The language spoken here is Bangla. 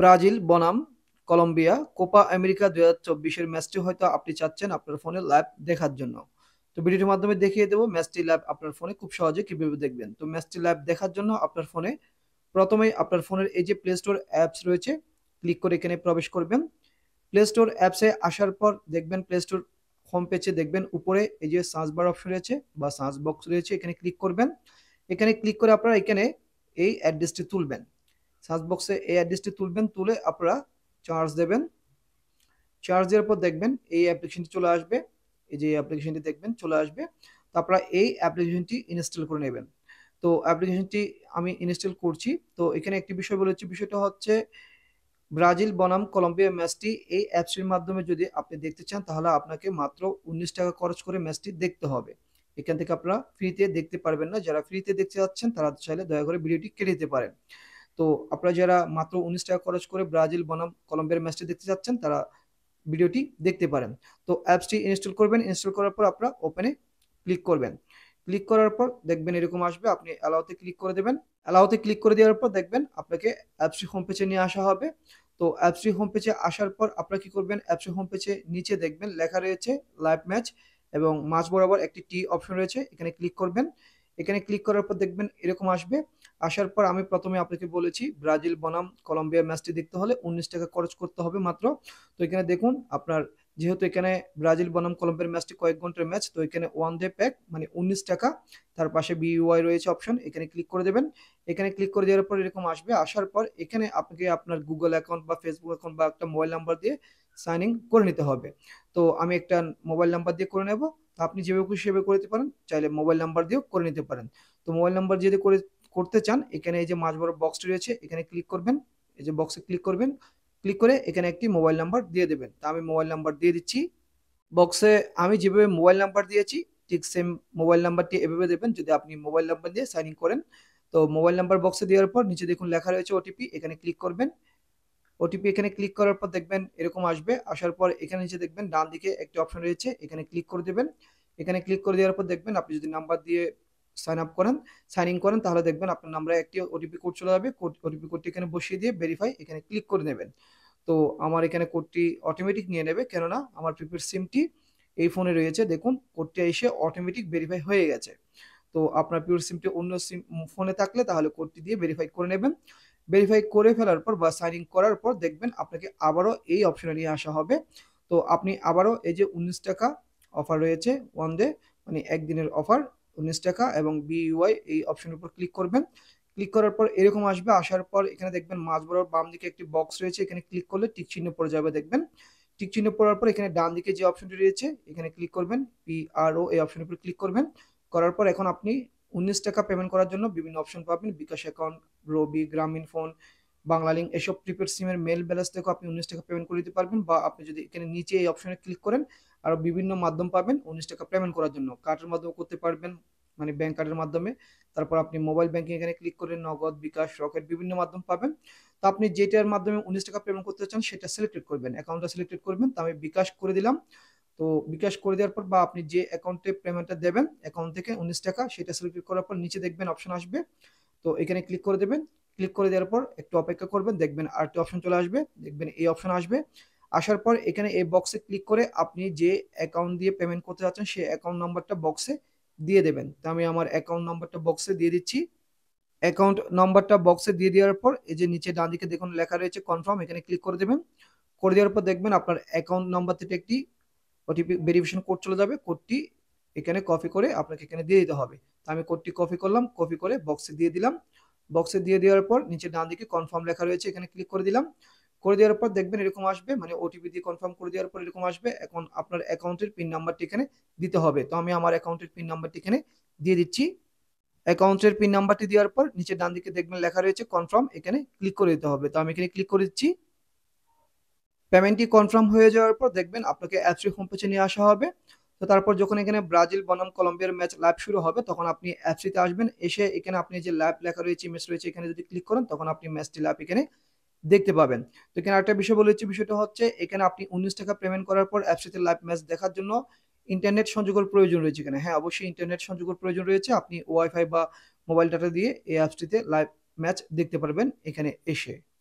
ব্রাজিল বনাম কলম্বিয়া কোপা আমেরিকা দু হাজার চব্বিশের ম্যাচটি হয়তো আপনি চাচ্ছেন আপনার ফোনে লাইভ দেখার জন্য তো ভিডিওটির মাধ্যমে দেখিয়ে দেবো ম্যাচটি লাইভ আপনার ফোনে খুব সহজে কীভাবে দেখবেন তো ম্যাচটি লাইভ দেখার জন্য আপনার ফোনে প্রথমেই আপনার ফোনের এই যে প্লে স্টোর অ্যাপস রয়েছে ক্লিক করে এখানে প্রবেশ করবেন প্লে স্টোর অ্যাপসে আসার পর দেখবেন প্লে স্টোর হোম পেজে দেখবেন উপরে এই যে সার্চ বার অপশন রয়েছে বা সার্চ বক্স রয়েছে এখানে ক্লিক করবেন এখানে ক্লিক করে আপনারা এখানে এই অ্যাড্রেসটি তুলবেন সার্চ বক্সে এই অ্যাড্রেসটি তুলবেন তুলে আপনারা চার্জ দেবেন চার্জ দেওয়ার পর দেখবেন এই অ্যাপ্লিকেশনটি চলে আসবে এই যে অ্যাপ্লিকেশনটি দেখবেন চলে আসবে তো আপনারা এই অ্যাপ্লিকেশনটি ইনস্টল করে নেবেন তো অ্যাপ্লিকেশনটি আমি ইনস্টল করছি তো এখানে একটি বিষয় বলেছি বিষয়টা হচ্ছে ব্রাজিল বনাম কলম্বিয়া ম্যাচটি এই অ্যাপসটির মাধ্যমে যদি আপনি দেখতে চান তাহলে আপনাকে মাত্র উনিশ টাকা খরচ করে ম্যাচটি দেখতে হবে এখান থেকে আপনারা ফ্রিতে দেখতে পারবেন না যারা ফ্রিতে দেখতে যাচ্ছেন তারা চাইলে দয়া করে ভিডিওটি কেটে দিতে পারেন তো আপনারা যারা মাত্র উনিশ টাকা খরচ করে ব্রাজিল বনাম কলম্বিয়ার ম্যাচটি দেখতে চাচ্ছেন তারা ভিডিওটি দেখতে পারেন তো অ্যাপসটি ইনস্টল করবেন ইনস্টল করার পর আপনারা ওপেনে ক্লিক করবেন ক্লিক করার পর দেখবেন এরকম আসবে আপনি অ্যালাওতে ক্লিক করে দেবেন অ্যালাওতে ক্লিক করে দেওয়ার পর দেখবেন আপনাকে অ্যাপসটি হোম পেজে নিয়ে আসা হবে তো অ্যাপসটি হোম পেজে আসার পর আপনারা কি করবেন অ্যাপসটি হোম পেজে নিচে দেখবেন লেখা রয়েছে লাইভ ম্যাচ এবং মাঝ বরাবর একটি টি অপশন রয়েছে এখানে ক্লিক করবেন এখানে ক্লিক করার পর দেখবেন এরকম আসবে আসার পর আমি প্রথমে আপনাকে বলেছি ব্রাজিল বনাম কলম্বিয়া ম্যাচটি দেখতে হলে উনিশ টাকা খরচ করতে হবে মাত্র তো এখানে দেখুন আপনার যেহেতু এখানে ব্রাজিল বনাম কলম্বিয়ার ম্যাচটি কয়েক ঘন্টার ম্যাচ তো এখানে ওয়ান ডে প্যাক মানে উনিশ টাকা তার পাশে বিউআই রয়েছে অপশন এখানে ক্লিক করে দেবেন এখানে ক্লিক করে দেওয়ার পর এরকম আসবে আসার পর এখানে আপনাকে আপনার গুগল অ্যাকাউন্ট বা ফেসবুক অ্যাকাউন্ট বা একটা মোবাইল নাম্বার দিয়ে সাইন ইন করে নিতে হবে তো আমি একটা মোবাইল নাম্বার দিয়ে করে নেব আপনি যেভাবে খুশি সেভাবে করে নিতে পারেন চাইলে মোবাইল নাম্বার দিয়েও করে নিতে পারেন তো মোবাইল নাম্বার যদি করে করতে চান এখানে এই যে মাঝ বড় বক্সটি রয়েছে এখানে ক্লিক করবেন এই যে বক্সে ক্লিক করবেন ক্লিক করে এখানে একটি মোবাইল নাম্বার দিয়ে দেবেন তা আমি মোবাইল নাম্বার দিয়ে দিচ্ছি বক্সে আমি যেভাবে মোবাইল নাম্বার দিয়েছি ঠিক সেম মোবাইল নাম্বারটি এভাবে দেবেন যদি আপনি মোবাইল নাম্বার দিয়ে সাইন ইন করেন তো মোবাইল নাম্বার বক্সে দেওয়ার পর নিচে দেখুন লেখা রয়েছে ওটিপি এখানে ক্লিক করবেন ওটিপি এখানে ক্লিক করার পর দেখবেন এরকম আসবে আসার পর এখানে নিচে দেখবেন ডান দিকে একটি অপশন রয়েছে এখানে ক্লিক করে দেবেন এখানে ক্লিক করে দেওয়ার পর দেখবেন আপনি যদি নাম্বার দিয়ে সাইন আপ করেন সাইন ইন করেন তাহলে দেখবেন আপনার নাম্বারে একটি ওটিপি কোড চলে যাবে কোড ওটিপি কোডটি এখানে বসিয়ে দিয়ে ভেরিফাই এখানে ক্লিক করে নেবেন তো আমার এখানে কোডটি অটোমেটিক নিয়ে নেবে কেননা আমার প্রিপেড সিমটি এই ফোনে রয়েছে দেখুন কোডটি এসে অটোমেটিক ভেরিফাই হয়ে গেছে তো আপনার পিওর সিমটি অন্য সিম ফোনে থাকলে তাহলে কোডটি দিয়ে ভেরিফাই করে নেবেন ভেরিফাই করে ফেলার পর বা সাইন ইন করার পর দেখবেন আপনাকে আবারও এই অপশনে নিয়ে আসা হবে তো আপনি আবারও এই যে উনিশ টাকা অফার রয়েছে ওয়ান ডে মানে একদিনের অফার উনিশ টাকা এবং বিইউআই এই অপশনের উপর ক্লিক করবেন ক্লিক করার পর এরকম আসবে আসার পর এখানে দেখবেন মাঝ বরাবর বাম দিকে একটি বক্স রয়েছে এখানে ক্লিক করলে টিক চিহ্ন পড়ে যাবে দেখবেন টিক চিহ্ন পড়ার পর এখানে ডান দিকে যে অপশনটি রয়েছে এখানে ক্লিক করবেন পিআরও এই অপশনের উপর ক্লিক করবেন করার পর এখন আপনি উনিশ টাকা পেমেন্ট করার জন্য বিভিন্ন অপশন পাবেন বিকাশ অ্যাকাউন্ট রবি গ্রামীণ ফোন বাংলালিং এসব প্রিপেড সিমের মেল ব্যালেন্স থেকেও আপনি উনিশ টাকা পেমেন্ট করে দিতে পারবেন বা আপনি যদি এখানে নিচে এই অপশনে ক্লিক করেন আরও বিভিন্ন মাধ্যম পাবেন উনিশ টাকা পেমেন্ট করার জন্য কার্ডের মাধ্যমে করতে পারবেন মানে ব্যাংক কার্ডের মাধ্যমে তারপর আপনি মোবাইল ব্যাঙ্কিং এখানে ক্লিক করে নগদ বিকাশ রকেট বিভিন্ন মাধ্যম পাবেন তো আপনি যেটার মাধ্যমে উনিশ টাকা পেমেন্ট করতে চান সেটা সিলেক্টেড করবেন অ্যাকাউন্টটা সিলেক্টেড করবেন তো আমি বিকাশ করে দিলাম তো বিকাশ করে দেওয়ার পর বা আপনি যে অ্যাকাউন্টে পেমেন্টটা দেবেন অ্যাকাউন্ট থেকে উনিশ টাকা সেটা সিলেক্ট করার পর নিচে দেখবেন অপশন আসবে তো এখানে ক্লিক করে দেবেন ক্লিক করে দেওয়ার পর একটু অপেক্ষা করবেন দেখবেন আরেকটি অপশন চলে আসবে দেখবেন এই অপশন আসবে আসার পর এখানে এই বক্সে ক্লিক করে আপনি যে অ্যাকাউন্ট দিয়ে পেমেন্ট করতে যাচ্ছেন সেই অ্যাকাউন্ট নাম্বারটা বক্সে দিয়ে দেবেন তো আমি আমার অ্যাকাউন্ট নাম্বারটা বক্সে দিয়ে দিচ্ছি অ্যাকাউন্ট নাম্বারটা বক্সে দিয়ে দেওয়ার পর এই যে নিচে ডান দিকে দেখুন লেখা রয়েছে কনফার্ম এখানে ক্লিক করে দেবেন করে দেওয়ার পর দেখবেন আপনার অ্যাকাউন্ট নাম্বার থেকে একটি ওটিপি ভেরিফিকেশন কোড চলে যাবে কোডটি এখানে কপি করে আপনাকে এখানে দিয়ে দিতে হবে তা আমি কোডটি কপি করলাম কপি করে বক্সে দিয়ে দিলাম বক্সে দিয়ে দেওয়ার পর নিচে ডান দিকে কনফার্ম লেখা রয়েছে এখানে ক্লিক করে দিলাম করে দেওয়ার পর দেখবেন এরকম আসবে মানে ওটিপি দিয়ে কনফার্ম করে দেওয়ার পর এরকম আসবে এখন আপনার অ্যাকাউন্টের পিন নাম্বারটি এখানে দিতে হবে তো আমি আমার অ্যাকাউন্টের পিন নাম্বারটি এখানে দিয়ে দিচ্ছি অ্যাকাউন্টের পিন নাম্বারটি দেওয়ার পর নিচে ডান দিকে দেখবেন লেখা রয়েছে কনফার্ম এখানে ক্লিক করে দিতে হবে তো আমি এখানে ক্লিক করে দিচ্ছি পেমেন্টটি কনফার্ম হয়ে যাওয়ার পর দেখবেন আপনাকে অ্যাপসটি হোম পেজে নিয়ে আসা হবে তো তারপর যখন এখানে ব্রাজিল বনাম কলম্বিয়ার ম্যাচ লাইভ শুরু হবে তখন আপনি অ্যাপসিতে আসবেন এসে এখানে আপনি যে লাইভ লেখা রয়েছে ম্যাচ রয়েছে এখানে যদি ক্লিক করেন তখন আপনি ম্যাচটি লাইভ এখানে দেখতে পাবেন তো এখানে একটা বিষয় বলেছি বিষয়টা হচ্ছে এখানে আপনি উনিশ টাকা পেমেন্ট করার পর অ্যাপসিতে লাইভ ম্যাচ দেখার জন্য ইন্টারনেট সংযোগের প্রয়োজন রয়েছে এখানে হ্যাঁ অবশ্যই ইন্টারনেট সংযোগের প্রয়োজন রয়েছে আপনি ওয়াইফাই বা মোবাইল ডাটা দিয়ে এই অ্যাপসটিতে লাইভ ম্যাচ দেখতে পারবেন এখানে এসে